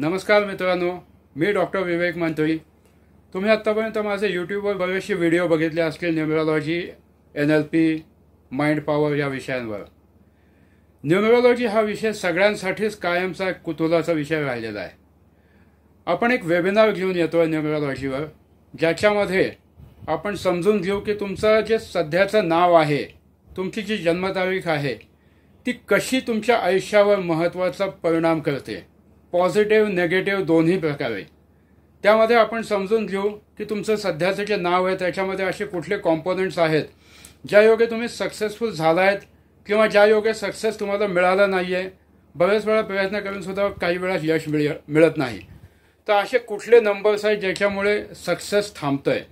नमस्कार मित्रांनो मी डॉक्टर विवेक मंत्री तुम्ही आत्तापर्यंत माझे यूट्यूबवर बरेचसे व्हिडिओ बघितले असतील numerology N L P mind power या विषयांवर न्युमरॉलॉजी हा विषय सगळ्यांसाठीच कायमचा कुतुलाचा विषय राहिलेला आहे आपण एक वेबिनार घेऊन येतो आहे न्युमरॉलॉजीवर ज्याच्यामध्ये आपण समजून घेऊ की तुमचं जे सध्याचं नाव आहे तुमची जी जन्मतारीख आहे ती कशी तुमच्या आयुष्यावर महत्त्वाचा परिणाम करते पॉझिटिव्ह नेगेटिव्ह दोन्ही प्रकारे त्यामध्ये आपण समजून घेऊ की तुमचं सध्याचं जे नाव आहे त्याच्यामध्ये असे कुठले कॉम्पोनंट्स आहेत ज्या योगे तुम्ही सक्सेसफुल झाला आहेत किंवा योगे सक्सेस तुम्हाला मिळाला नाही आहे बऱ्याच वेळा प्रयत्न करूनसुद्धा काही वेळा यश मिळ मिळत नाही तर असे कुठले नंबर्स आहेत ज्याच्यामुळे सक्सेस थांबतं आहे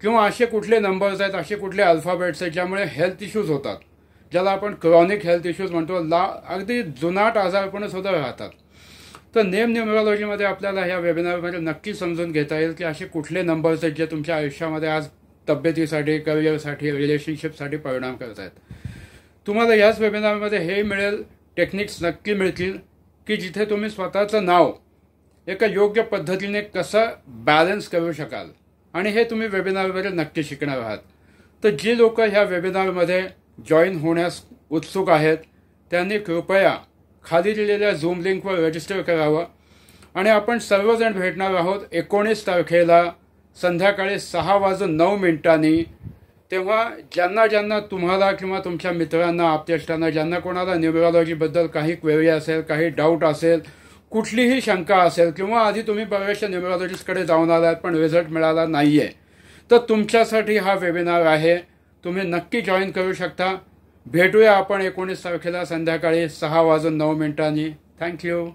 किंवा असे कुठले नंबर्स आहेत असे कुठले अल्फाबेट्स आहेत ज्यामुळे हेल्थ इश्यूज होतात ज्याला आपण क्रॉनिक हेल्थ इश्यूज म्हणतो ला अगदी जुनाट सुद्धा राहतात तर नेम न्युमरॉलॉजीमध्ये आपल्याला ह्या वेबिनारमध्ये नक्की समजून घेता येईल की असे कुठले नंबर्स आहेत जे तुमच्या आयुष्यामध्ये आज तब्येतीसाठी करिअरसाठी रिलेशनशिपसाठी परिणाम करत आहेत तुम्हाला ह्याच वेबिनारमध्ये हे मिळेल टेक्निक्स नक्की मिळतील की जिथे तुम्ही स्वतःचं नाव एका योग्य पद्धतीने कसं बॅलन्स करू शकाल आणि हे तुम्ही वेबिनारमध्ये नक्की शिकणार आहात तर जी लोक ह्या वेबिनारमध्ये जॉईन होण्यास उत्सुक आहेत त्यांनी कृपया खाली दिलेल्या झूम लिंकवर रजिस्टर करावं आणि आपण सर्वजण भेटणार आहोत एकोणीस तारखेला संध्याकाळी सहा वाजून नऊ मिनिटांनी तेव्हा ज्यांना ज्यांना तुम्हाला किंवा तुमच्या मित्रांना आपतेष्टांना ज्यांना कोणाला न्युमरॉलॉजीबद्दल काही क्वेरी असेल काही डाऊट असेल कुठलीही शंका असेल किंवा आधी तुम्ही बऱ्याचशा न्युमरॉलॉजिस्टकडे जाऊन आलात पण रिझल्ट मिळाला नाही आहे तर तुमच्यासाठी हा वेबिनार आहे तुम्ही नक्की जॉईन करू शकता भेटूया आपण एकोणीस तारखेला संध्याकाळी सहा वाजून नऊ मिनिटांनी थँक्यू